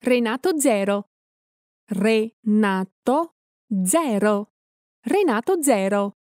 Renato zero. Renato zero. Renato zero.